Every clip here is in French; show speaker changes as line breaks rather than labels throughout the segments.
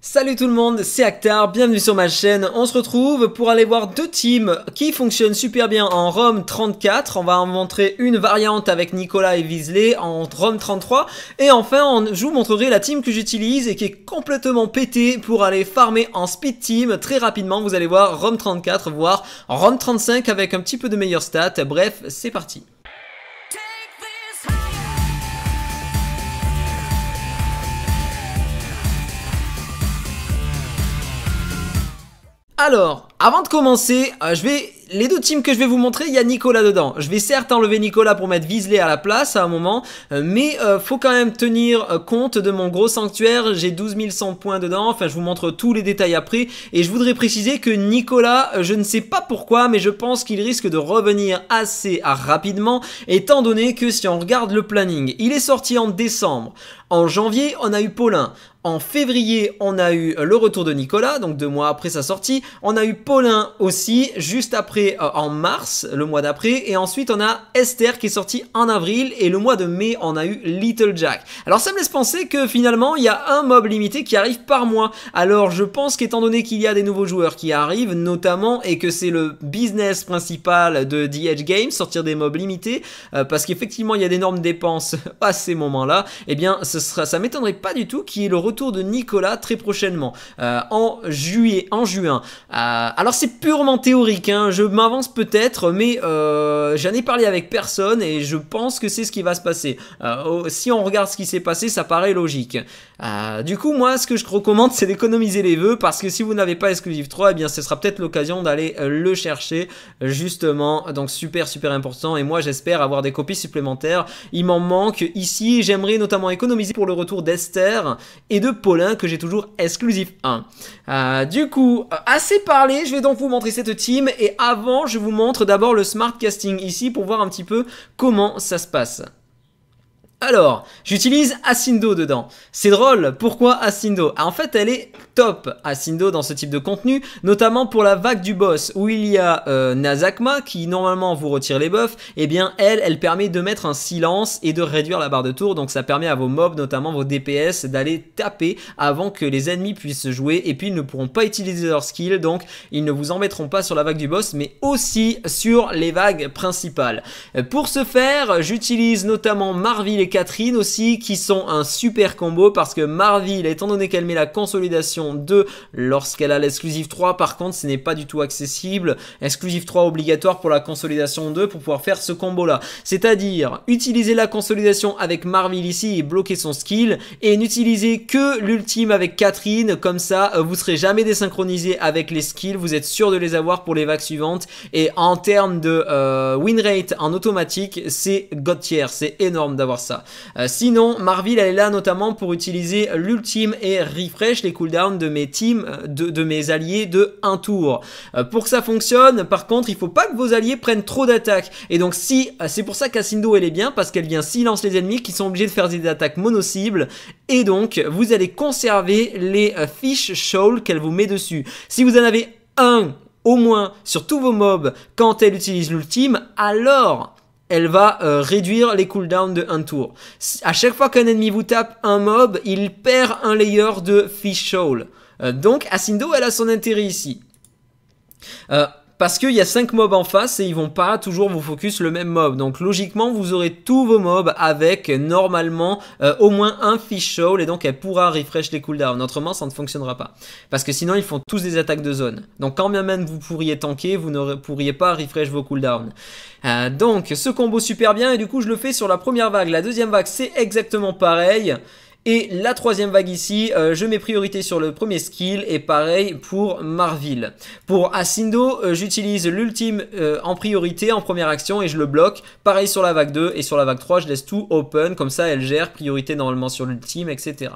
Salut tout le monde, c'est Actar, bienvenue sur ma chaîne. On se retrouve pour aller voir deux teams qui fonctionnent super bien en ROM 34. On va en montrer une variante avec Nicolas et Visley en ROM 33. Et enfin, je vous montrerai la team que j'utilise et qui est complètement pétée pour aller farmer en speed team très rapidement. Vous allez voir ROM 34, voire ROM 35 avec un petit peu de meilleures stats. Bref, c'est parti. Alors, avant de commencer, euh, je vais les deux teams que je vais vous montrer, il y a Nicolas dedans. Je vais certes enlever Nicolas pour mettre Visley à la place à un moment, euh, mais euh, faut quand même tenir compte de mon gros sanctuaire. J'ai 12 100 points dedans, enfin je vous montre tous les détails après. Et je voudrais préciser que Nicolas, je ne sais pas pourquoi, mais je pense qu'il risque de revenir assez rapidement, étant donné que si on regarde le planning, il est sorti en décembre. En janvier, on a eu Paulin. En février, on a eu le retour de Nicolas, donc deux mois après sa sortie. On a eu Paulin aussi, juste après, euh, en mars, le mois d'après. Et ensuite, on a Esther qui est sortie en avril. Et le mois de mai, on a eu Little Jack. Alors ça me laisse penser que finalement, il y a un mob limité qui arrive par mois. Alors je pense qu'étant donné qu'il y a des nouveaux joueurs qui arrivent, notamment, et que c'est le business principal de Edge Games, sortir des mobs limités, euh, parce qu'effectivement, il y a d'énormes dépenses à ces moments-là, eh bien, ça ne ça m'étonnerait pas du tout qu'il y ait le retour de Nicolas très prochainement, euh, en juillet, en juin. Euh, alors c'est purement théorique, hein, je m'avance peut-être, mais euh, j'en ai parlé avec personne et je pense que c'est ce qui va se passer. Oh, si on regarde ce qui s'est passé, ça paraît logique. du coup, moi, ce que je recommande, c'est d'économiser les vœux parce que si vous n'avez pas Exclusive 3, eh bien, ce sera peut-être l'occasion d'aller le chercher, justement. Donc super, super important. Et moi, j'espère avoir des copies supplémentaires. Il m'en manque ici. J'aimerais notamment économiser pour le retour d'Esther et de Paulin que j'ai toujours exclusif 1. Euh, du coup, euh, assez parlé, je vais donc vous montrer cette team et avant je vous montre d'abord le smart casting ici pour voir un petit peu comment ça se passe. Alors, j'utilise Asindo dedans. C'est drôle, pourquoi Asindo ah, En fait, elle est top, Asindo, dans ce type de contenu, notamment pour la vague du boss, où il y a euh, Nazakma, qui normalement vous retire les buffs, et eh bien elle, elle permet de mettre un silence et de réduire la barre de tour, donc ça permet à vos mobs, notamment vos DPS, d'aller taper avant que les ennemis puissent se jouer, et puis ils ne pourront pas utiliser leur skill, donc ils ne vous embêteront pas sur la vague du boss, mais aussi sur les vagues principales. Euh, pour ce faire, j'utilise notamment Marvel Catherine aussi qui sont un super combo parce que Marville, étant donné qu'elle met la consolidation 2 lorsqu'elle a l'exclusive 3, par contre ce n'est pas du tout accessible. Exclusive 3 obligatoire pour la consolidation 2 pour pouvoir faire ce combo là. C'est-à-dire utiliser la consolidation avec Marville ici et bloquer son skill et n'utiliser que l'ultime avec Catherine, comme ça euh, vous serez jamais désynchronisé avec les skills, vous êtes sûr de les avoir pour les vagues suivantes et en termes de euh, win rate en automatique, c'est god tier, c'est énorme d'avoir ça. Euh, sinon, Marvel elle est là notamment pour utiliser l'ultime et refresh les cooldowns de mes teams, euh, de, mes alliés de un tour. Euh, pour que ça fonctionne, par contre, il faut pas que vos alliés prennent trop d'attaques. Et donc si, c'est pour ça qu'Assindo elle est bien, parce qu'elle vient silence les ennemis qui sont obligés de faire des attaques mono-cibles. Et donc, vous allez conserver les fiches shoal qu'elle vous met dessus. Si vous en avez un au moins sur tous vos mobs quand elle utilise l'ultime, alors elle va euh, réduire les cooldowns de un tour. À chaque fois qu'un ennemi vous tape un mob, il perd un layer de Fish Shoal. Euh, donc Asindo, elle a son intérêt ici. Euh, parce qu'il y a 5 mobs en face et ils vont pas toujours vous focus le même mob. Donc logiquement, vous aurez tous vos mobs avec normalement euh, au moins un fish et donc elle pourra refresh les cooldowns. Autrement, ça ne fonctionnera pas. Parce que sinon, ils font tous des attaques de zone. Donc quand bien même vous pourriez tanker, vous ne pourriez pas refresh vos cooldowns. Euh, donc ce combo super bien et du coup, je le fais sur la première vague. La deuxième vague, c'est exactement pareil. Et la troisième vague ici, euh, je mets priorité sur le premier skill et pareil pour Marville. Pour Asindo, euh, j'utilise l'ultime euh, en priorité, en première action et je le bloque. Pareil sur la vague 2 et sur la vague 3, je laisse tout open, comme ça elle gère, priorité normalement sur l'ultime, etc.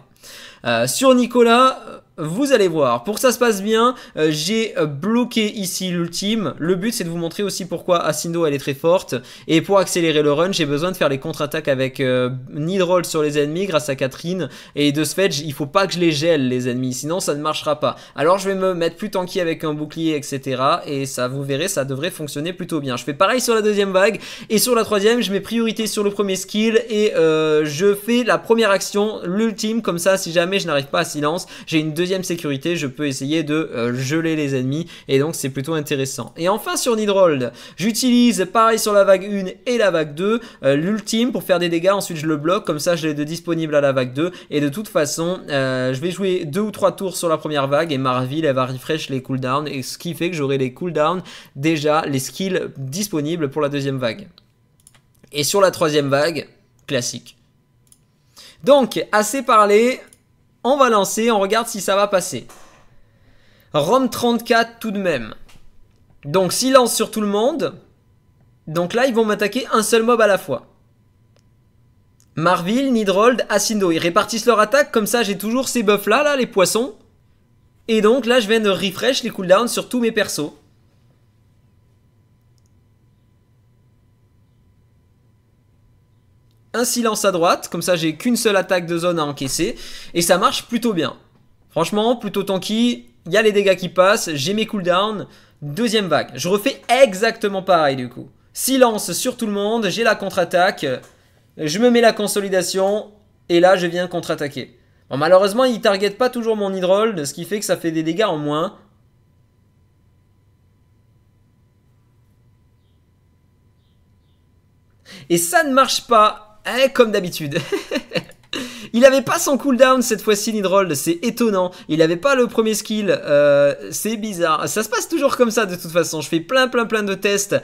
sur Nicolas vous allez voir. Pour que ça se passe bien, euh, j'ai euh, bloqué ici l'ultime. Le but, c'est de vous montrer aussi pourquoi Asindo, elle est très forte. Et pour accélérer le run, j'ai besoin de faire les contre-attaques avec euh, Nidrol sur les ennemis grâce à Catherine. Et de ce fait, il faut pas que je les gèle, les ennemis, sinon ça ne marchera pas. Alors je vais me mettre plus tanky avec un bouclier, etc. Et ça, vous verrez, ça devrait fonctionner plutôt bien. Je fais pareil sur la deuxième vague. Et sur la troisième, je mets priorité sur le premier skill. Et je fais la première action, l'ultime, comme ça, si jamais je n'arrive pas à silence, j'ai une deuxième sécurité, je peux essayer de euh, geler les ennemis, et donc c'est plutôt intéressant. Et enfin sur Nidrold, j'utilise pareil sur la vague 1 et la vague 2, euh, l'ultime pour faire des dégâts, ensuite je le bloque, comme ça je l'ai de disponible à la vague 2, et de toute façon, euh, je vais jouer deux ou trois tours sur la première vague, et Marville, elle va refresh les cooldowns, et ce qui fait que j'aurai les cooldowns, déjà les skills disponibles pour la deuxième vague. Et sur la troisième vague, classique. Donc, assez parlé, on va lancer, on regarde si ça va passer. Rome 34 tout de même. Donc silence sur tout le monde. Donc là, ils vont m'attaquer un seul mob à la fois. Marville, Nidrold, Asindo. Ils répartissent leur attaque, comme ça j'ai toujours ces buffs là, là, les poissons. Et donc là, je viens de refresh les cooldowns sur tous mes persos. un silence à droite, comme ça j'ai qu'une seule attaque de zone à encaisser, et ça marche plutôt bien. Franchement, plutôt tanky, il y a les dégâts qui passent, j'ai mes cooldowns, deuxième vague. Je refais exactement pareil du coup. Silence sur tout le monde, j'ai la contre-attaque, je me mets la consolidation, et là je viens contre-attaquer. Bon, malheureusement, il target pas toujours mon hydrol, ce qui fait que ça fait des dégâts en moins, Et ça ne marche pas. Eh, comme d'habitude. il avait pas son cooldown cette fois-ci, Nidroll, c'est étonnant. Il avait pas le premier skill, euh, c'est bizarre. Ça se passe toujours comme ça de toute façon, je fais plein plein plein de tests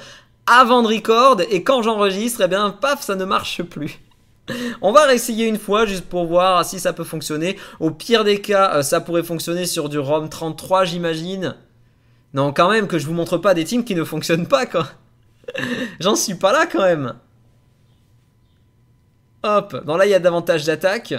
avant de record, et quand j'enregistre, eh bien, paf, ça ne marche plus. On va réessayer une fois juste pour voir si ça peut fonctionner. Au pire des cas, euh, ça pourrait fonctionner sur du ROM 33 j'imagine. Non quand même que je vous montre pas des teams qui ne fonctionnent pas quoi. J'en suis pas là quand même. Hop. là, il y a davantage d'attaques.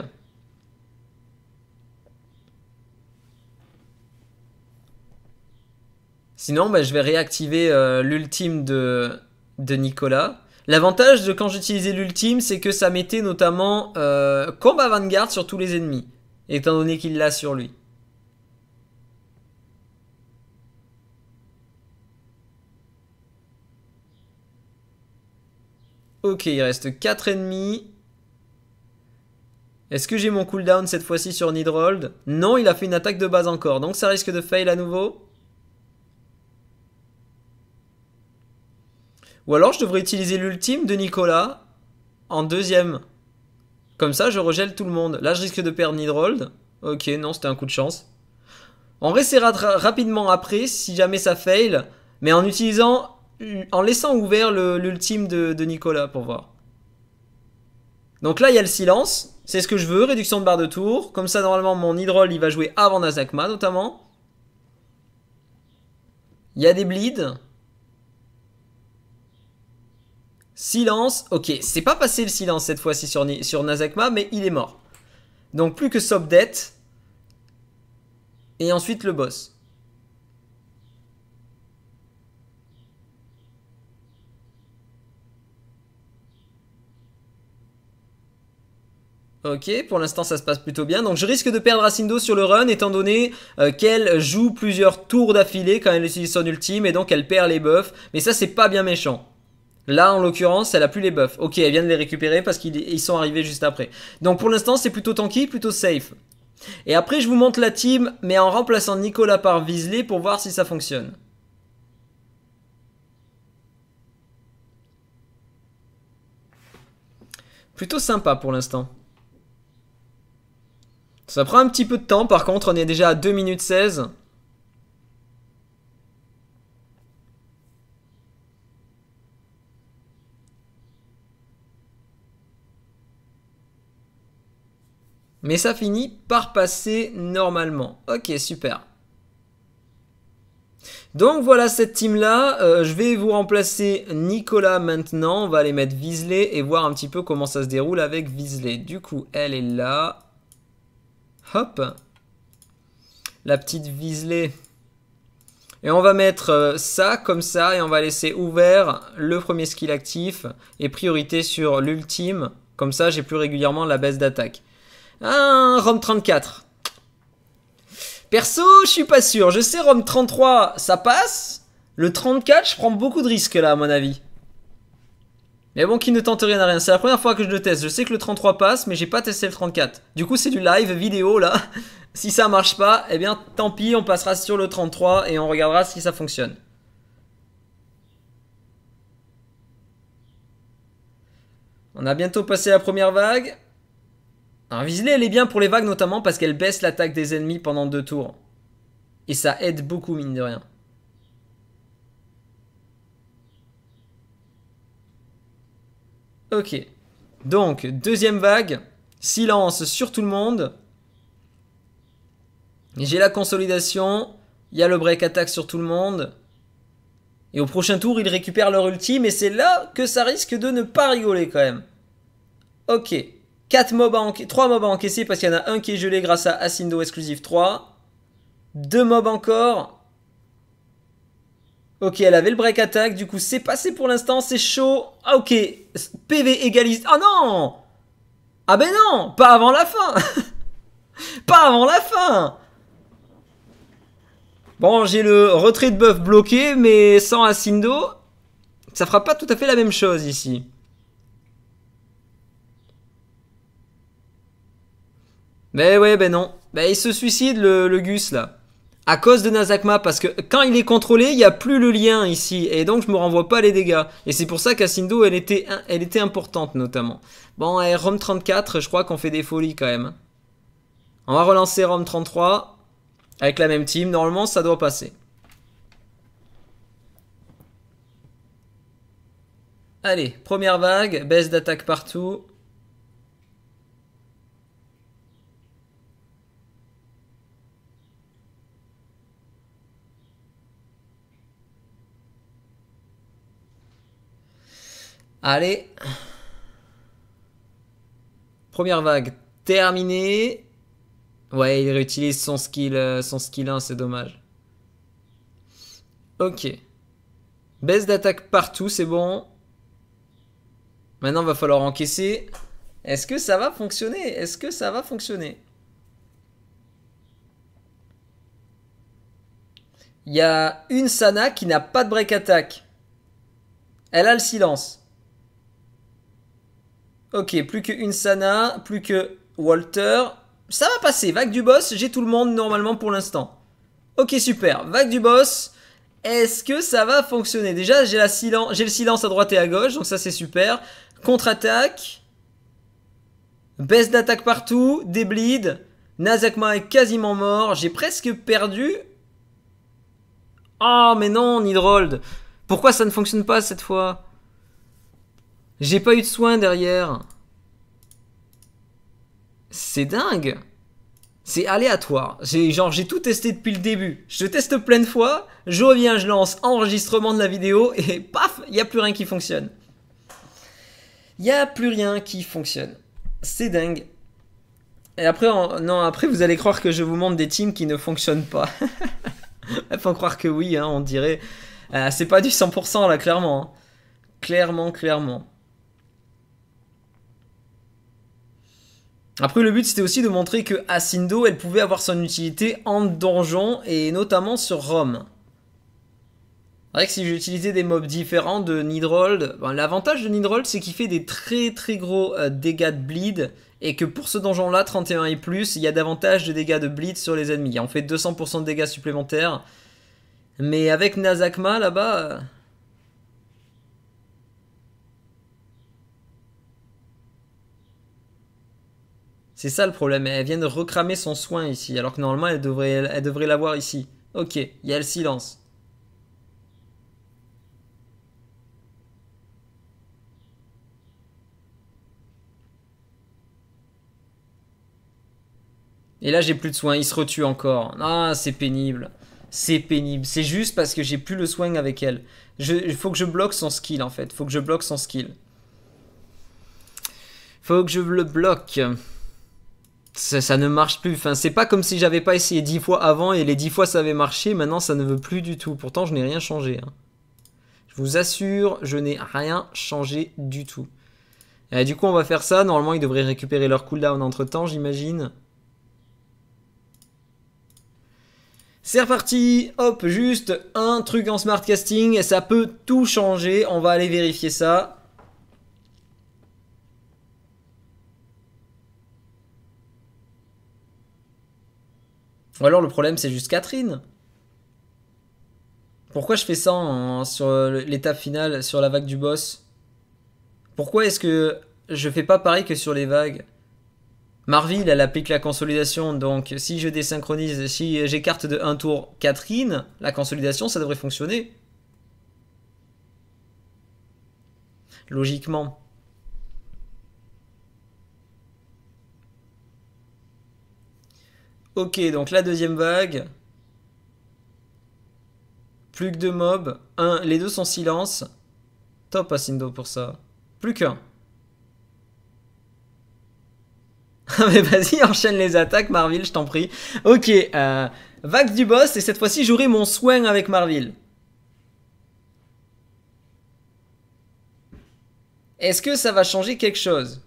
Sinon, bah, je vais réactiver euh, l'ultime de, de, Nicolas. L'avantage de quand j'utilisais l'ultime, c'est que ça mettait notamment euh, combat vanguard sur tous les ennemis, étant donné qu'il l'a sur lui. Ok, il reste 4 ennemis. Est-ce que j'ai mon cooldown cette fois-ci sur Nidrold Non, il a fait une attaque de base encore, donc ça risque de fail à nouveau. Ou alors je devrais utiliser l'ultime de Nicolas en deuxième. Comme ça, je regèle tout le monde. Là, je risque de perdre Nidrold. Ok, non, c'était un coup de chance. On restera rapidement après si jamais ça fail, mais en utilisant, en laissant ouvert l'ultime de, de Nicolas pour voir. Donc là, il y a le silence. C'est ce que je veux, réduction de barre de tour. Comme ça, normalement, mon hydrol, il va jouer avant Nazakma, notamment. Il y a des bleeds. Silence. Ok, c'est pas passé le silence cette fois-ci sur, sur Nazakma, mais il est mort. Donc plus que Sobdet. Et ensuite le boss. Ok, pour l'instant ça se passe plutôt bien. Donc je risque de perdre Racindo sur le run étant donné euh, qu'elle joue plusieurs tours d'affilée quand elle utilise son ultime et donc elle perd les buffs. Mais ça c'est pas bien méchant. Là, en l'occurrence, elle a plus les buffs. Ok, elle vient de les récupérer parce qu'ils sont arrivés juste après. Donc pour l'instant, c'est plutôt tanky, plutôt safe. Et après, je vous montre la team, mais en remplaçant Nicolas par Visley pour voir si ça fonctionne. Plutôt sympa pour l'instant. Ça prend un petit peu de temps, par contre, on est déjà à 2 minutes 16. Mais ça finit par passer normalement. Ok, super. Donc voilà cette team là, euh, je vais vous remplacer Nicolas maintenant, on va aller mettre Visley et voir un petit peu comment ça se déroule avec Visley. Du coup elle est là, Hop. La petite viselée. Et on va mettre euh, ça comme ça et on va laisser ouvert le premier skill actif et priorité sur l'ultime. Comme ça, j'ai plus régulièrement la baisse d'attaque. Un Rome 34. Perso, je suis pas sûr. Je sais Rome 33, ça passe. Le 34, je prends beaucoup de risques là à mon avis. Et bon, qui ne tente rien à rien. C'est la première fois que je le teste. Je sais que le 33 passe, mais j'ai pas testé le 34. Du coup, c'est du live vidéo là. si ça marche pas, eh bien tant pis, on passera sur le 33 et on regardera si ça fonctionne. On a bientôt passé la première vague. Alors Visley, elle est bien pour les vagues notamment parce qu'elle baisse l'attaque des ennemis pendant deux tours. Et ça aide beaucoup mine de rien. Ok. Donc, deuxième vague. Silence sur tout le monde. J'ai la consolidation. Il y a le break attack sur tout le monde. Et au prochain tour, ils récupèrent leur ultime. mais c'est là que ça risque de ne pas rigoler quand même. Ok. quatre mobs à 3 mobs à encaisser parce qu'il y en a un qui est gelé grâce à Asindo Exclusive 3. deux mobs encore. Ok, elle avait le break attack, du coup c'est passé pour l'instant, c'est chaud. Ah ok, PV égaliste. Ah non Ah ben non Pas avant la fin Pas avant la fin Bon, j'ai le retrait de buff bloqué, mais sans Asindo, ça fera pas tout à fait la même chose ici. Mais ben ouais, ben non. Ben il se suicide le Gus là à cause de Nazakma parce que quand il est contrôlé, il n'y a plus le lien ici et donc je me renvoie pas les dégâts. Et c'est pour ça qu'Asindo elle était, elle était importante notamment. Bon, et Rome 34, je crois qu'on fait des folies quand même. Hein. On va relancer Rome 33 avec la même team. Normalement, ça doit passer. Allez, première vague, baisse d'attaque partout. Allez. Première vague terminée. Ouais, il réutilise son skill, euh, son skill 1, c'est dommage. Ok. Baisse d'attaque partout, c'est bon. Maintenant, va falloir encaisser. Est-ce que ça va fonctionner Est-ce que ça va fonctionner Il y a une Sana qui n'a pas de break attack. Elle a le silence. Ok, plus que Insana, plus que Walter. Ça va passer, vague du boss, j'ai tout le monde normalement pour l'instant. Ok, super, vague du boss. Est-ce que ça va fonctionner Déjà, j'ai le silence à droite et à gauche, donc ça c'est super. Contre-attaque. Baisse d'attaque partout, des bleeds. Nazakma est quasiment mort, j'ai presque perdu. Ah, oh, mais non, Nidrold. Pourquoi ça ne fonctionne pas cette fois j'ai pas eu de soin derrière. C'est dingue. C'est aléatoire. J'ai genre j'ai tout testé depuis le début. Je teste plein de fois, je reviens, je lance enregistrement de la vidéo et paf, il y a plus rien qui fonctionne. Il y a plus rien qui fonctionne. C'est dingue. Et après non, après vous allez croire que je vous montre des teams qui ne fonctionnent pas. Faut croire que oui hein, on dirait euh, c'est pas du 100% là clairement. Hein. Clairement, clairement. Après, le but c'était aussi de montrer que Asindo, elle pouvait avoir son utilité en donjon et notamment sur Rome. C'est vrai que si j'utilisais des mobs différents de Nidrold, ben, l'avantage de Nidrold c'est qu'il fait des très très gros euh, dégâts de bleed et que pour ce donjon là, 31 et plus, il y a davantage de dégâts de bleed sur les ennemis. On fait 200% de dégâts supplémentaires. Mais avec Nazakma là-bas, euh, C'est ça le problème. Elle vient de recramer son soin ici, alors que normalement elle devrait, l'avoir ici. Ok, il y a le silence. Et là j'ai plus de soin, il se retue encore. Ah, c'est pénible. C'est pénible. C'est juste parce que j'ai plus le soin avec elle. Il faut que je bloque son skill en fait. Faut que je bloque son skill. Faut que je le bloque ça, ne marche plus. Enfin, c'est pas comme si j'avais pas essayé dix fois avant et les dix fois ça avait marché. Maintenant, ça ne veut plus du tout. Pourtant, je n'ai rien changé. Hein. Je vous assure, je n'ai rien changé du tout. Et du coup, on va faire ça. Normalement, ils devraient récupérer leur cooldown entre temps, j'imagine. C'est reparti Hop, juste un truc en smart casting, ça peut tout changer, on va aller vérifier ça. Ou alors le problème c'est juste Catherine. Pourquoi je fais ça sur l'étape finale, sur la vague du boss Pourquoi est-ce que je fais pas pareil que sur les vagues Marville, elle applique la consolidation, donc si je désynchronise, si j'écarte de un tour Catherine, la consolidation, ça devrait fonctionner. Logiquement. Ok, donc la deuxième vague. Plus que deux mobs. Un, les deux sont silence. Top Asindo pour ça. Plus qu'un. Ah, mais vas-y, enchaîne les attaques, Marville, je t'en prie. Ok, euh, vague du boss, et cette fois-ci, j'aurai mon soin avec Marville. Est-ce que ça va changer quelque chose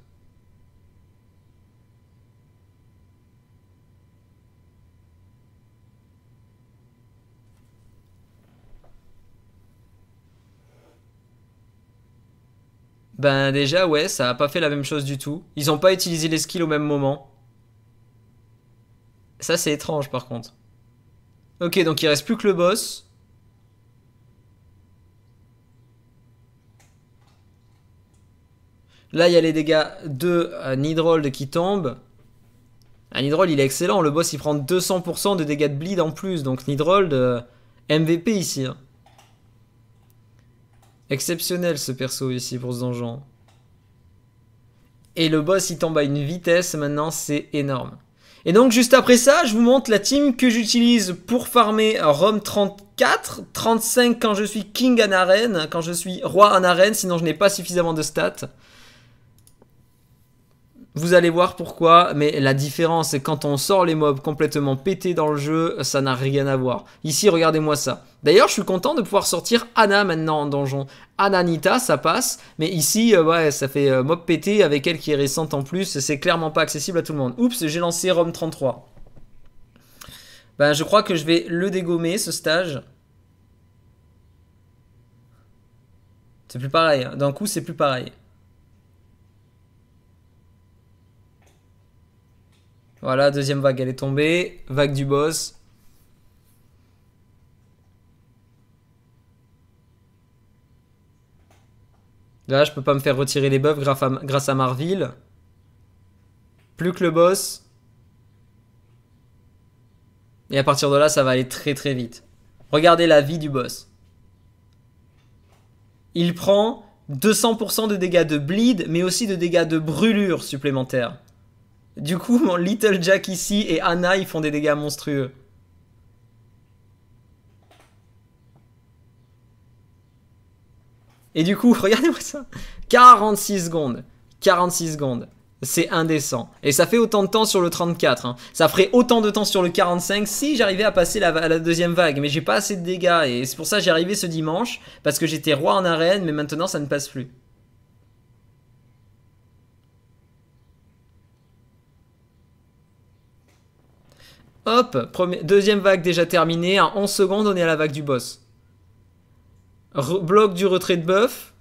Ben déjà ouais, ça a pas fait la même chose du tout. Ils ont pas utilisé les skills au même moment. Ça c'est étrange par contre. Ok, donc il reste plus que le boss. Là, il y a les dégâts de euh, Nidrold qui tombent. Ah, Nidrold, il est excellent. Le boss, il prend 200% de dégâts de bleed en plus. Donc Nidrold, euh, MVP ici. Hein. Exceptionnel ce perso ici pour ce donjon. Et le boss il tombe à une vitesse maintenant, c'est énorme. Et donc juste après ça, je vous montre la team que j'utilise pour farmer Rome 34, 35 quand je suis King en arène, quand je suis Roi en arène, sinon je n'ai pas suffisamment de stats. Vous allez voir pourquoi, mais la différence c'est quand on sort les mobs complètement pétés dans le jeu, ça n'a rien à voir. Ici, regardez-moi ça. D'ailleurs, je suis content de pouvoir sortir Anna maintenant en donjon. Ananita, ça passe, mais ici, euh, ouais, ça fait euh, mob pété avec elle qui est récente en plus, c'est clairement pas accessible à tout le monde. Oups, j'ai lancé Rome 33. Ben, je crois que je vais le dégommer, ce stage. C'est plus pareil, hein. d'un coup, c'est plus pareil. Voilà, deuxième vague, elle est tombée. Vague du boss. Là, je peux pas me faire retirer les buffs grâce à, grâce à Marville. Plus que le boss. Et à partir de là, ça va aller très très vite. Regardez la vie du boss. Il prend 200% de dégâts de bleed, mais aussi de dégâts de brûlure supplémentaires. Du coup, mon Little Jack ici et Anna, ils font des dégâts monstrueux. Et du coup, regardez-moi ça 46 secondes 46 secondes c'est indécent. Et ça fait autant de temps sur le 34. Hein. Ça ferait autant de temps sur le 45 si j'arrivais à passer la, la, deuxième vague. Mais j'ai pas assez de dégâts. Et c'est pour ça que j'ai arrivé ce dimanche. Parce que j'étais roi en arène, mais maintenant ça ne passe plus. Hop, deuxième vague déjà terminée. En 11 secondes, on est à la vague du boss. bloc du retrait de buff.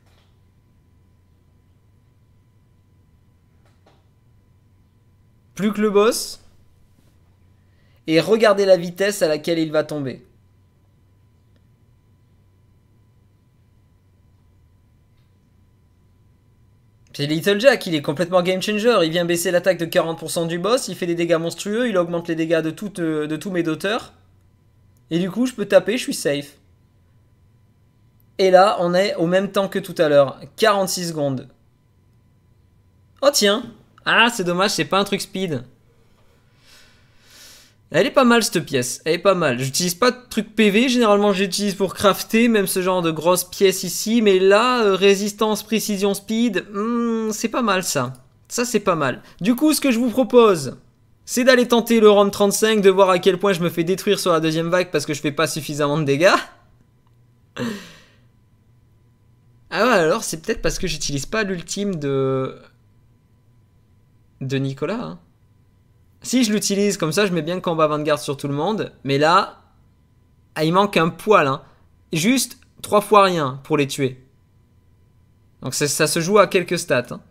Plus que le boss. Et regardez la vitesse à laquelle il va tomber. C'est Little Jack, il est complètement game changer. Il vient baisser l'attaque de 40% du boss, il fait des dégâts monstrueux, il augmente les dégâts de, euh, de tous mes doteurs. Et du coup, je peux taper, je suis safe. Et là, on est au même temps que tout à l'heure. 46 secondes. Oh tiens Ah, c'est dommage, c'est pas un truc speed. Elle est pas mal cette pièce, elle est pas mal. J'utilise pas de trucs PV, généralement j'utilise pour crafter, même ce genre de grosses pièces ici, mais là, euh, résistance, précision, speed, hmm, c'est pas mal ça. Ça c'est pas mal. Du coup, ce que je vous propose, c'est d'aller tenter le round 35, de voir à quel point je me fais détruire sur la deuxième vague parce que je fais pas suffisamment de dégâts. Ah ouais, alors c'est peut-être parce que j'utilise pas l'ultime de... de Nicolas, hein. Si je l'utilise comme ça, je mets bien combat avant-garde sur tout le monde. Mais là, ah, il manque un poil. Hein. Juste trois fois rien pour les tuer. Donc ça, se joue à quelques stats. Hein.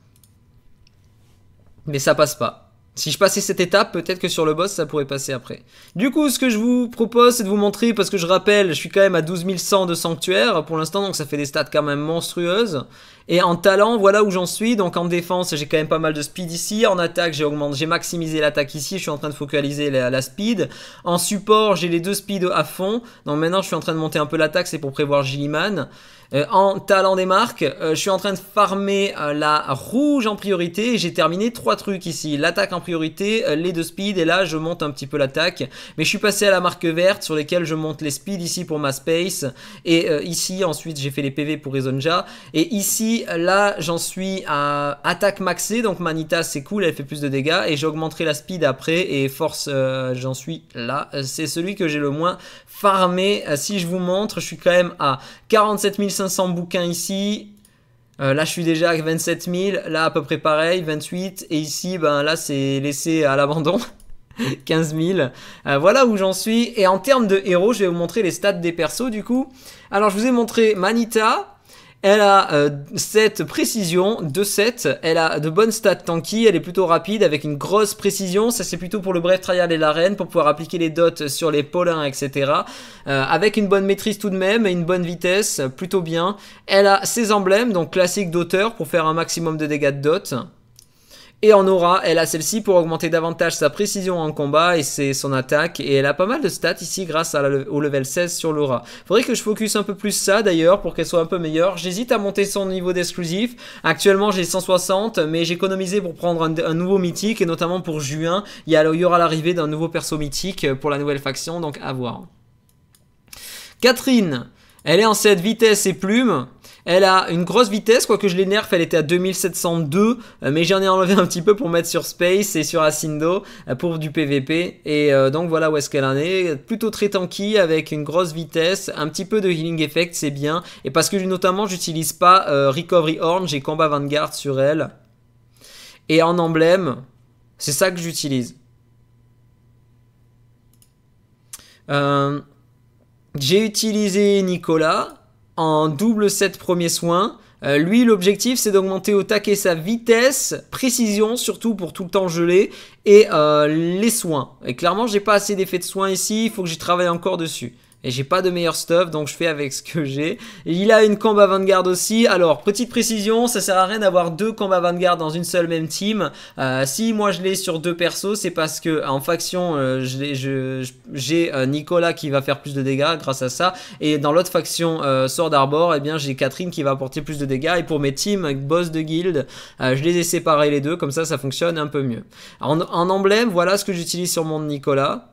Mais ça passe pas. Si je passais cette étape, peut-être que sur le boss, ça pourrait passer après. Du coup, ce que je vous propose, c'est de vous montrer, parce que je rappelle, je suis quand même à 12 100 de sanctuaire pour l'instant, donc ça fait des stats quand même monstrueuses. Et en talent, voilà où j'en suis. Donc en défense, j'ai quand même pas mal de speed ici. En attaque, j'ai augmenté, j'ai maximisé l'attaque ici. Je suis en train de focaliser la, la speed. En support, j'ai les deux speeds à fond. Donc maintenant, je suis en train de monter un peu l'attaque, c'est pour prévoir Gilliman. Euh, en talent des marques, euh, je suis en train de farmer euh, la rouge en priorité. J'ai terminé trois trucs ici. L'attaque en priorité, les deux speeds et là je monte un petit peu l'attaque. Mais je suis passé à la marque verte sur lesquelles je monte les speeds ici pour ma space. Et ici ensuite j'ai fait les PV pour Risonja Et ici là j'en suis à attaque maxée. Donc Manita c'est cool, elle fait plus de dégâts. Et j'augmenterai la speed après et force j'en suis là. C'est celui que j'ai le moins farmé. si je vous montre, je suis quand même à 47 500 500 bouquins ici. Euh, là, je suis déjà à 27 000. Là, à peu près pareil, 28. Et ici, ben là, c'est laissé à l'abandon. 15 000. Euh, voilà où j'en suis. Et en termes de héros, je vais vous montrer les stats des persos du coup. Alors, je vous ai montré Manita. Elle a euh, cette précision de 7, elle a de bonnes stats tanky, elle est plutôt rapide avec une grosse précision, ça c'est plutôt pour le bref trial et l'arène, pour pouvoir appliquer les dots sur les polins, etc. Euh, avec une bonne maîtrise tout de même, et une bonne vitesse, plutôt bien. Elle a ses emblèmes, donc classique d'auteur pour faire un maximum de dégâts de dots. Et en aura, elle a celle-ci pour augmenter davantage sa précision en combat et c'est son attaque. Et elle a pas mal de stats ici grâce au level 16 sur l'aura. Faudrait que je focus un peu plus ça d'ailleurs pour qu'elle soit un peu meilleure. J'hésite à monter son niveau d'exclusif. Actuellement j'ai 160 mais j'ai économisé pour prendre un, nouveau mythique et notamment pour juin. Il y, y aura l'arrivée d'un nouveau perso mythique pour la nouvelle faction donc à voir. Catherine, elle est en 7 vitesse et plumes. Elle a une grosse vitesse, quoique je l'énerve, elle était à 2702, euh, mais j'en ai enlevé un petit peu pour mettre sur Space et sur Asindo euh, pour du PVP. Et euh, donc voilà où est-ce qu'elle en est. Plutôt très tanky, avec une grosse vitesse, un petit peu de healing effect, c'est bien. Et parce que notamment, j'utilise pas Recovery Horn, j'ai Combat Vanguard sur elle. Et en emblème, c'est ça que j'utilise. j'ai utilisé Nicolas en double 7 premiers soins. Euh, lui, l'objectif, c'est d'augmenter au taquet sa vitesse, précision, surtout pour tout le temps gelé, et euh, les soins. Et clairement, j'ai pas assez d'effets de soins ici, il faut que j'y travaille encore dessus et j'ai pas de meilleur stuff donc je fais avec ce que j'ai. Il a une combat avant-garde aussi. Alors petite précision, ça sert à rien d'avoir deux combats avant-garde dans une seule même team. Euh, si moi je l'ai sur deux persos, c'est parce que euh, en faction euh, j'ai Nicolas qui va faire plus de dégâts grâce à ça et dans l'autre faction Sword Arbor, eh bien j'ai Catherine qui va apporter plus de dégâts et pour mes teams boss de guild, je les ai séparés les deux comme ça ça fonctionne un peu mieux. en emblème, voilà ce que j'utilise sur mon Nicolas.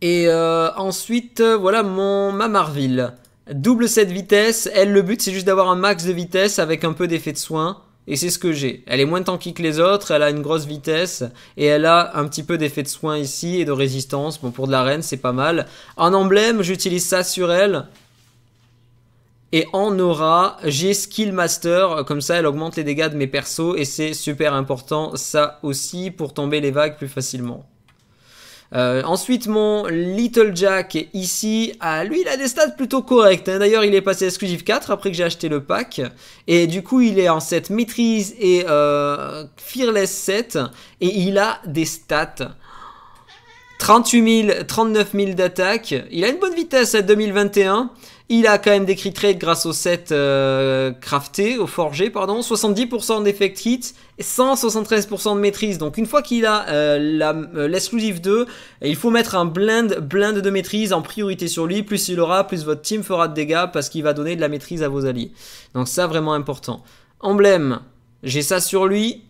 Et euh, ensuite, euh, voilà mon, ma Marville. Double cette vitesse Elle, le but, c'est juste d'avoir un max de vitesse avec un peu d'effet de soin. Et c'est ce que j'ai. Elle est moins tanky que les autres, elle a une grosse vitesse, et elle a un petit peu d'effet de soin ici et de résistance. Bon, pour de la reine, c'est pas mal. En emblème, j'utilise ça sur elle. Et en aura, j'ai Skill Master, comme ça elle augmente les dégâts de mes persos et c'est super important ça aussi pour tomber les vagues plus facilement. Euh, ensuite, mon Little Jack ici, à ah, lui, il a des stats plutôt correctes, hein. D'ailleurs, il est passé exclusive 4 après que j'ai acheté le pack. Et du coup, il est en 7 maîtrise et euh, Fearless 7. Et il a des stats 38 000, 39 000 d'attaque. Il a une bonne vitesse à hein, 2021. Il a quand même des crit grâce au set euh, crafté, au forgé, forgé pardon. 70% d'effect hit, et 173% de maîtrise. Donc une fois qu'il a euh, euh, l'exclusive 2, il faut mettre un blind, blind de maîtrise en priorité sur lui. Plus il aura, plus votre team fera de dégâts parce qu'il va donner de la maîtrise à vos alliés. Donc ça, vraiment important. Emblème, j'ai ça sur lui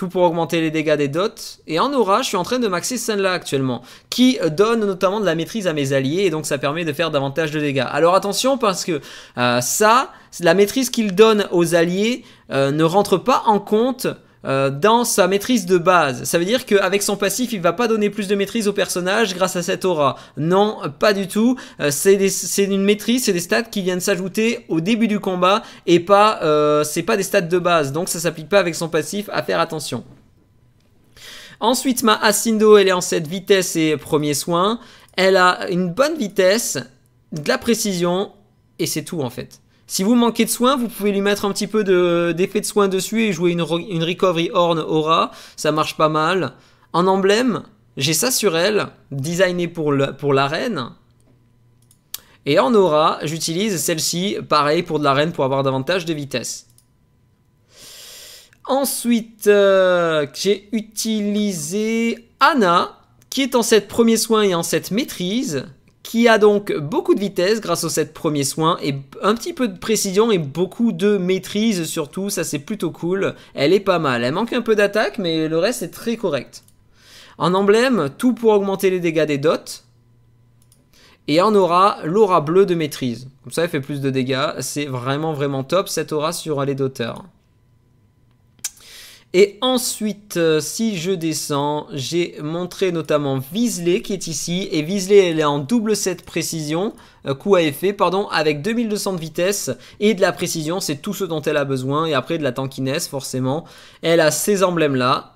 tout pour augmenter les dégâts des dots. Et en aura, je suis en train de maxer celle là actuellement, qui euh, donne notamment de la maîtrise à mes alliés, et donc ça permet de faire davantage de dégâts. Alors attention, parce que euh, ça, la maîtrise qu'il donne aux alliés euh, ne rentre pas en compte euh, dans sa maîtrise de base. Ça veut dire qu'avec son passif, il va pas donner plus de maîtrise au personnage grâce à cette aura. Non, pas du tout. Euh, c'est une maîtrise, c'est des stats qui viennent s'ajouter au début du combat et pas, euh, c'est pas des stats de base. Donc ça s'applique pas avec son passif. À faire attention. Ensuite, ma Asindo, elle est en 7 vitesse et premier soin. Elle a une bonne vitesse, de la précision et c'est tout en fait. Si vous manquez de soins, vous pouvez lui mettre un petit peu d'effet de, soin soins dessus et jouer une, Recovery Horn Aura. Ça marche pas mal. En emblème, j'ai ça sur elle, designé pour l'arène. et en aura, j'utilise celle-ci, pareil pour de l'arène, pour avoir davantage de vitesse. Ensuite, euh, j'ai utilisé Anna, qui est en 7 premiers soins et en 7 maîtrise qui a donc beaucoup de vitesse grâce aux 7 premiers soins et un petit peu de précision et beaucoup de maîtrise surtout, ça c'est plutôt cool. Elle est pas mal, elle manque un peu d'attaque mais le reste est très correct. En emblème, tout pour augmenter les dégâts des dots. Et en aura, l'aura bleue de maîtrise. Comme ça, elle fait plus de dégâts. C'est vraiment, vraiment top cette aura sur les doteurs. Et ensuite, euh, si je descends, j'ai montré notamment Visley qui est ici. Et Visley, elle est en double 7 précision, euh, coup à effet, pardon, avec 2200 de vitesse et de la précision. C'est tout ce dont elle a besoin. Et après, de la tankiness, forcément. Elle a ces emblèmes-là.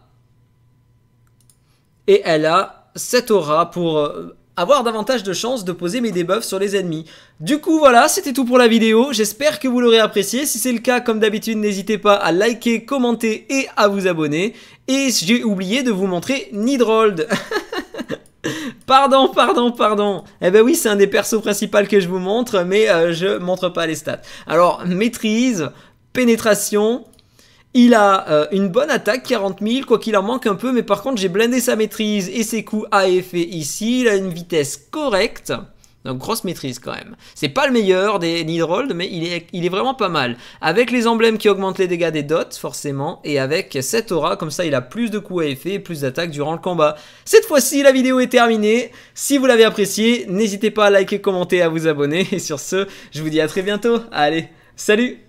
Et elle a cette aura pour euh, avoir davantage de chances de poser mes debuffs sur les ennemis. Du coup voilà, c'était tout pour la vidéo, j'espère que vous l'aurez apprécié, si c'est le cas comme d'habitude n'hésitez pas à liker, commenter et à vous abonner, et j'ai oublié de vous montrer Nidrold Pardon, pardon, pardon. Eh ben oui, c'est un des persos principaux que je vous montre, mais euh, je montre pas les stats. Alors, maîtrise, pénétration, il a euh, une bonne attaque, 40 000, quoi qu'il en manque un peu, mais par contre j'ai blindé sa maîtrise et ses coups à effet ici. Il a une vitesse correcte. Donc grosse maîtrise quand même. C'est pas le meilleur des Nidrold, mais il est, il est, vraiment pas mal. Avec les emblèmes qui augmentent les dégâts des dots, forcément, et avec cette aura, comme ça il a plus de coups à effet et plus d'attaques durant le combat. Cette fois-ci, la vidéo est terminée. Si vous l'avez appréciée, n'hésitez pas à liker, commenter, à vous abonner. Et sur ce, je vous dis à très bientôt. Allez, salut